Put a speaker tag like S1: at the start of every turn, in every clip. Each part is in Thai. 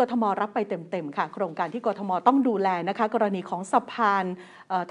S1: กทมรับไปเต็มๆค่ะโครงการที่กทมต้องดูแลนะคะ กรณีของสะพาน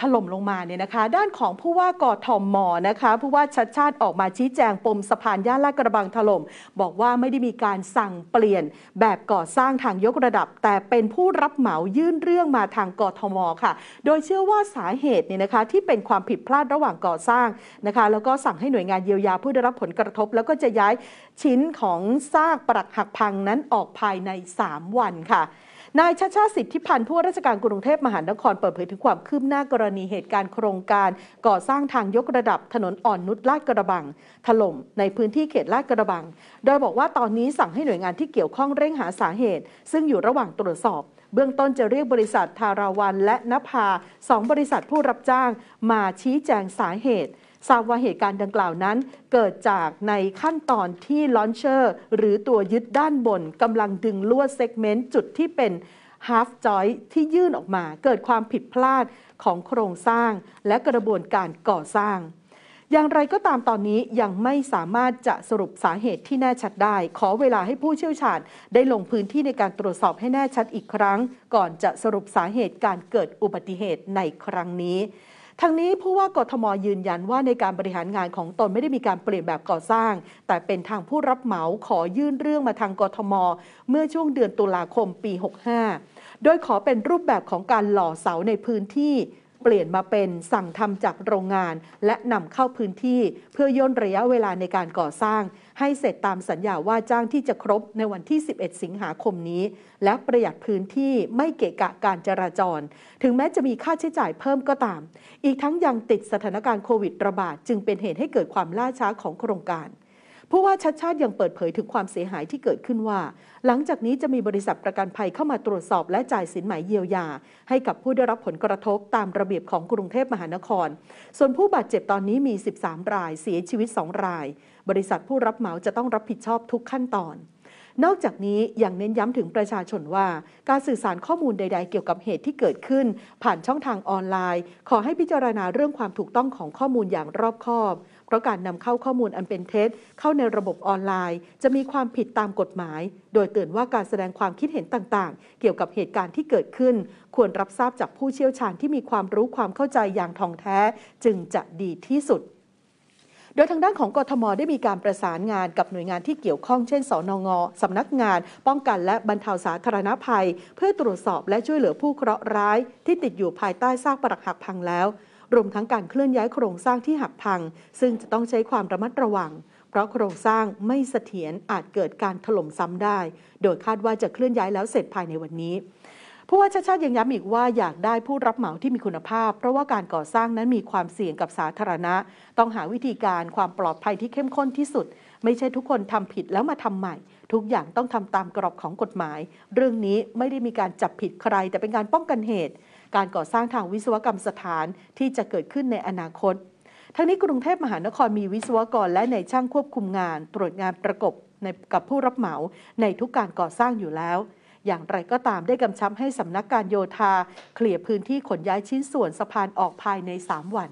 S1: ถล่มลงมาเนี่ยนะคะ ด้านของผู้ว่ากทมนะคะผู้ว่าชัดชาติออกมาชี้แจงปมสะพานย่านลาดกระบังถล่มบอกว่าไม่ได้มีการสั่งเปลี่ยนแบบก่อสร้างทางยกระดับ แต่เป็นผู้รับเหมายื่นเรื่องมาทางกทมค่ะ โดยเชื่อว่าสาเหตุเนี่ยนะคะที่เป็นความผิดพลาดระหว่างก่อสร้างนะคะแล้วก็สั่งให้หน่วยงานเยียวยาผู้ได้รับผลกระทบ แล้วก็จะย้ายชิ้นของซากปรักหักพังนั้นออกภายใน3วันค่ะนายชาชาสิทธิพันธ์ผู้ราชการกรุงเทพมหานครเปิดเผยถึงความคืบหน้ากรณีเหตุการณ์โครงการ ก่อสร้างทางยกระดับถนนอ่อนนุชลาดกระบัง ถล่มในพื้นที่เขตลาดกระบัง โดยบอกว่าตอนนี้สั่งให้หน่วยงานที่เกี่ยวข้องเร่งหาสาเหตุ ซึ่งอยู่ระหว่างตรวจสอบ เบื้องต้นจะเรียกบริษัททาราวัน และนภาสองบริษัทผู้รับจ้าง มาชี้แจงสาเหตุทราบว่าเหตุการณ์ดังกล่าวนั้นเกิดจากในขั้นตอนที่ลอนเชอร์หรือตัวยึดด้านบนกำลังดึงลวดเซกเมนต์จุดที่เป็นฮาร์ฟจอยที่ยื่นออกมาเกิดความผิดพลาดของโครงสร้างและกระบวนการก่อสร้าง อย่างไรก็ตามตอนนี้ยังไม่สามารถจะสรุปสาเหตุที่แน่ชัดได้ ขอเวลาให้ผู้เชี่ยวชาญได้ลงพื้นที่ในการตรวจสอบให้แน่ชัดอีกครั้ง ก่อนจะสรุปสาเหตุการเกิดอุบัติเหตุในครั้งนี้ทั้งนี้ผู้ว่ากทมยืนยันว่าในการบริหารงานของตนไม่ได้มีการเปลี่ยนแบบก่อสร้าง แต่เป็นทางผู้รับเหมาขอยื่นเรื่องมาทางกทมเมื่อช่วงเดือนตุลาคมปี 65 โดยขอเป็นรูปแบบของการหล่อเสาในพื้นที่ปลี่ยนมาเป็นสั่งทำจากโรงงานและนำเข้าพื้นที่เพื่อย่นระยะเวลาในการก่อสร้าง ให้เสร็จตามสัญญาว่าจ้างที่จะครบในวันที่ 11 สิงหาคมนี้ และประหยัดพื้นที่ไม่เกะกะการจราจร ถึงแม้จะมีค่าใช้จ่ายเพิ่มก็ตาม อีกทั้งยังติดสถานการณ์โควิดระบาดจึงเป็นเหตุให้เกิดความล่าช้าของโครงการผู้ว่าชัดชาติยังเปิดเผยถึงความเสียหายที่เกิดขึ้นว่า หลังจากนี้จะมีบริษัทประกันภัยเข้ามาตรวจสอบและจ่ายสินไหมเยียวยา ให้กับผู้ได้รับผลกระทบตามระเบียบของกรุงเทพมหานคร ส่วนผู้บาดเจ็บตอนนี้มี 13 รายเสียชีวิต 2 ราย บริษัทผู้รับเหมาจะต้องรับผิดชอบทุกขั้นตอนนอกจากนี้ยังเน้นย้ำถึงประชาชนว่า การสื่อสารข้อมูลใด ๆเกี่ยวกับเหตุที่เกิดขึ้น ผ่านช่องทางออนไลน์ ขอให้พิจารณาเรื่องความถูกต้องของข้อมูลอย่างรอบคอบ เพราะการนำเข้าข้อมูลอันเป็นเท็จเข้าในระบบออนไลน์ จะมีความผิดตามกฎหมาย โดยเตือนว่าการแสดงความคิดเห็นต่าง ๆ เกี่ยวกับเหตุการณ์ที่เกิดขึ้น ควรรับทราบจากผู้เชี่ยวชาญที่มีความรู้ความเข้าใจอย่างท่องแท้ จึงจะดีที่สุดโดยทางด้านของกทมได้มีการประสานงานกับหน่วยงานที่เกี่ยวข้องเช่น สนงสำนักงานป้องกันและบรรเทาสาธารณภัย เพื่อตรวจสอบและช่วยเหลือผู้เคราะห์ร้าย ที่ติดอยู่ภายใต้ซากปรักหักพังแล้วรวมทั้งการเคลื่อนย้ายโครงสร้างที่หักพัง ซึ่งจะต้องใช้ความระมัดระวัง เพราะโครงสร้างไม่เสถียรอาจเกิดการถล่มซ้ำได้ โดยคาดว่าจะเคลื่อนย้ายแล้วเสร็จภายในวันนี้ผู้ว่าชาชาติยังย้ำอีกว่าอยากได้ผู้รับเหมาที่มีคุณภาพ เพราะว่าการก่อสร้างนั้นมีความเสี่ยงกับสาธารณะ ต้องหาวิธีการความปลอดภัยที่เข้มข้นที่สุด ไม่ใช่ทุกคนทำผิดแล้วมาทำใหม่ ทุกอย่างต้องทำตามกรอบของกฎหมาย เรื่องนี้ไม่ได้มีการจับผิดใคร แต่เป็นการป้องกันเหตุ การก่อสร้างทางวิศวกรรมสถานที่จะเกิดขึ้นในอนาคตทั้งนี้กรุงเทพมหานครมีวิศวกรและในช่างควบคุมงาน ตรวจงานประกบกับผู้รับเหมาในทุกการก่อสร้างอยู่แล้วอย่างไรก็ตามได้กำชับให้สำนักการโยธาเคลียร์พื้นที่ขนย้ายชิ้นส่วนสะพานออกภายใน 3 วัน